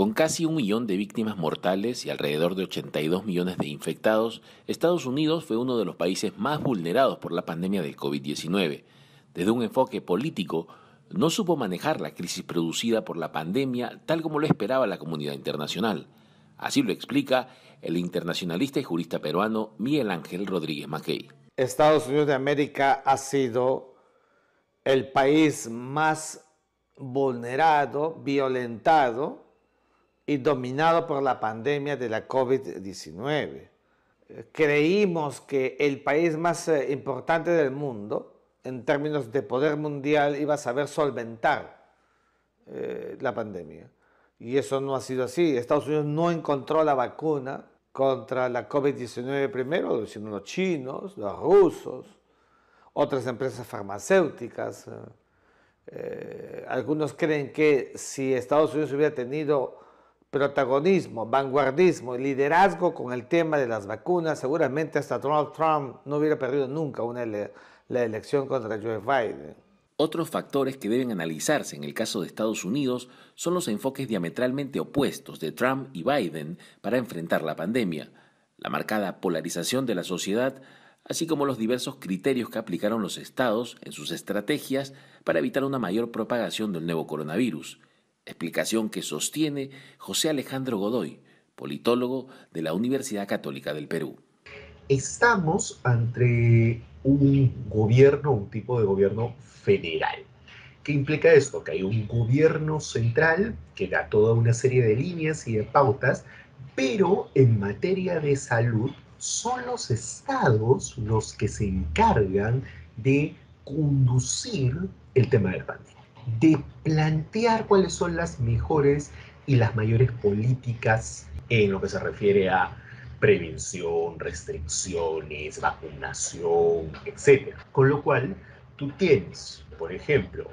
Con casi un millón de víctimas mortales y alrededor de 82 millones de infectados, Estados Unidos fue uno de los países más vulnerados por la pandemia del COVID-19. Desde un enfoque político, no supo manejar la crisis producida por la pandemia tal como lo esperaba la comunidad internacional. Así lo explica el internacionalista y jurista peruano Miguel Ángel Rodríguez Mackey. Estados Unidos de América ha sido el país más vulnerado, violentado y dominado por la pandemia de la COVID-19. Creímos que el país más eh, importante del mundo, en términos de poder mundial, iba a saber solventar eh, la pandemia. Y eso no ha sido así. Estados Unidos no encontró la vacuna contra la COVID-19 primero, sino los chinos, los rusos, otras empresas farmacéuticas. Eh, algunos creen que si Estados Unidos hubiera tenido protagonismo, vanguardismo y liderazgo con el tema de las vacunas, seguramente hasta Donald Trump no hubiera perdido nunca la elección contra Joe Biden. Otros factores que deben analizarse en el caso de Estados Unidos son los enfoques diametralmente opuestos de Trump y Biden para enfrentar la pandemia, la marcada polarización de la sociedad, así como los diversos criterios que aplicaron los estados en sus estrategias para evitar una mayor propagación del nuevo coronavirus explicación que sostiene José Alejandro Godoy, politólogo de la Universidad Católica del Perú. Estamos ante un gobierno, un tipo de gobierno federal. ¿Qué implica esto? Que hay un gobierno central que da toda una serie de líneas y de pautas, pero en materia de salud son los estados los que se encargan de conducir el tema de la pandemia de plantear cuáles son las mejores y las mayores políticas en lo que se refiere a prevención, restricciones, vacunación, etc. Con lo cual, tú tienes, por ejemplo,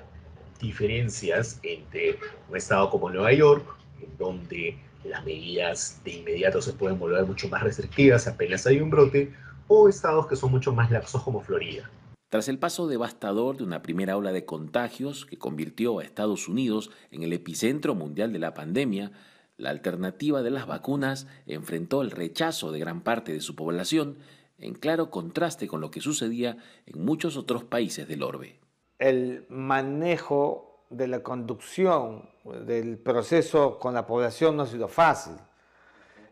diferencias entre un estado como Nueva York, en donde las medidas de inmediato se pueden volver mucho más restrictivas apenas hay un brote, o estados que son mucho más laxos como Florida. Tras el paso devastador de una primera ola de contagios que convirtió a Estados Unidos en el epicentro mundial de la pandemia, la alternativa de las vacunas enfrentó el rechazo de gran parte de su población, en claro contraste con lo que sucedía en muchos otros países del orbe. El manejo de la conducción del proceso con la población no ha sido fácil.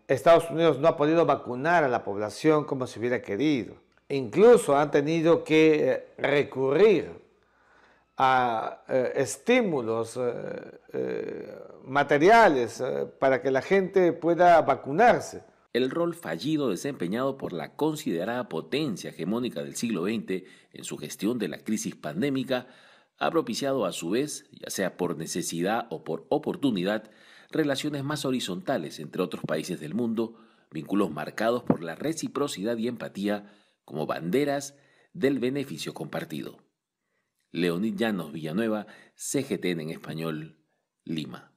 Estados Unidos no ha podido vacunar a la población como se hubiera querido incluso han tenido que eh, recurrir a eh, estímulos eh, materiales para que la gente pueda vacunarse. El rol fallido desempeñado por la considerada potencia hegemónica del siglo XX en su gestión de la crisis pandémica ha propiciado a su vez, ya sea por necesidad o por oportunidad, relaciones más horizontales entre otros países del mundo, vínculos marcados por la reciprocidad y empatía, como banderas del beneficio compartido. Leonid Llanos Villanueva, CGTN en español, Lima.